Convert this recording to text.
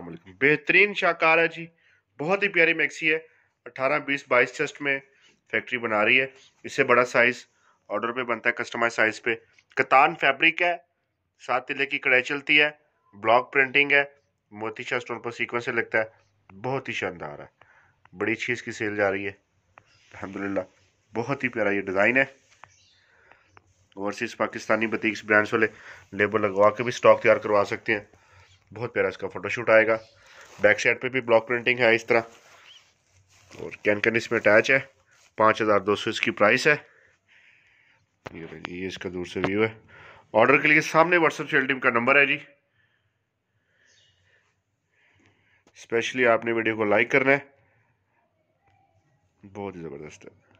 अलैक्म बेहतरीन शाहकार है जी बहुत ही प्यारी मैक्सी है अट्ठारह बीस बाईस चस्ट में फैक्ट्री बना रही है इससे बड़ा साइज़ ऑर्डर पे बनता है कस्टमाइज साइज़ पे कतान फैब्रिक है सात तिले की कढ़ाई चलती है ब्लॉक प्रिंटिंग है मोती शाह स्टोन पर सीक्वेंस लगता है बहुत ही शानदार है बड़ी अच्छी इसकी सेल जा रही है अलहमदिल्ला बहुत ही प्यारा ये डिज़ाइन है ओवरसीज़ पाकिस्तानी बतीक्स ब्रांड्स वाले लेबर लगवा के भी स्टॉक तैयार करवा सकते हैं बहुत प्यारा इसका फोटोशूट आएगा बैक साइड पे भी ब्लॉक प्रिंटिंग है इस तरह और कैनकन इसमें अटैच है पाँच हज़ार दो सौ इसकी प्राइस है ये ये इसका दूर से व्यू है ऑर्डर के लिए सामने व्हाट्सअप सेल टीम का नंबर है जी स्पेशली आपने वीडियो को लाइक करना है बहुत ही ज़बरदस्त है